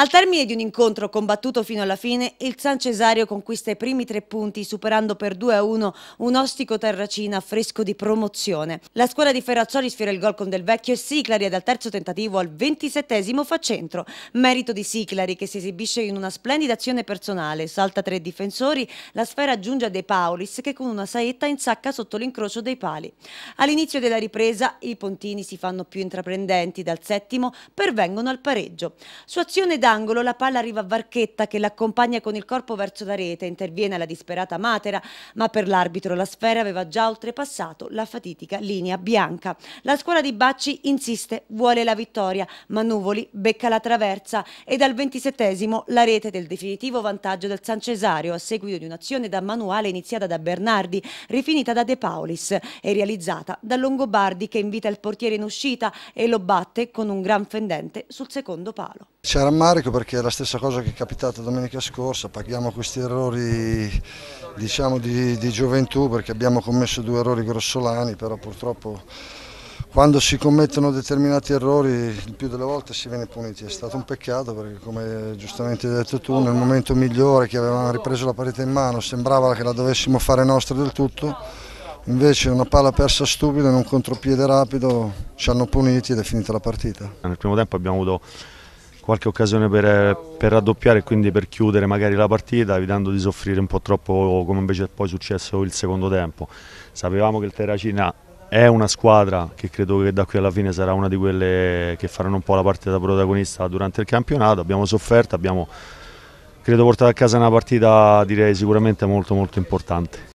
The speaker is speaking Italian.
Al termine di un incontro combattuto fino alla fine, il San Cesario conquista i primi tre punti superando per 2-1 un ostico Terracina fresco di promozione. La squadra di Ferrazzoli sfiora il gol con Del Vecchio e Siclari dal terzo tentativo al ventisettesimo fa centro. Merito di Siclari che si esibisce in una splendida azione personale, salta tre difensori, la sfera giunge a De Paulis che con una saetta insacca sotto l'incrocio dei pali. All'inizio della ripresa i pontini si fanno più intraprendenti, dal settimo pervengono al pareggio. Su azione da d'angolo la palla arriva a Varchetta che l'accompagna con il corpo verso la rete, interviene la disperata Matera, ma per l'arbitro la sfera aveva già oltrepassato la fatidica linea bianca. La squadra di Bacci insiste, vuole la vittoria, ma Nuvoli becca la traversa e dal 27 la rete del definitivo vantaggio del San Cesario a seguito di un'azione da manuale iniziata da Bernardi, rifinita da De Paulis e realizzata da Longobardi che invita il portiere in uscita e lo batte con un gran fendente sul secondo palo. Ci rammarico carico perché è la stessa cosa che è capitata domenica scorsa, paghiamo questi errori diciamo, di, di gioventù perché abbiamo commesso due errori grossolani, però purtroppo quando si commettono determinati errori il più delle volte si viene puniti, è stato un peccato perché come giustamente hai detto tu nel momento migliore che avevamo ripreso la parete in mano sembrava che la dovessimo fare nostra del tutto, invece una palla persa stupida in un contropiede rapido ci hanno puniti ed è finita la partita. Nel primo tempo abbiamo avuto qualche occasione per, per raddoppiare e quindi per chiudere magari la partita evitando di soffrire un po' troppo come invece è poi successo il secondo tempo. Sapevamo che il Terracina è una squadra che credo che da qui alla fine sarà una di quelle che faranno un po' la partita protagonista durante il campionato, abbiamo sofferto, abbiamo credo portato a casa una partita direi sicuramente molto molto importante.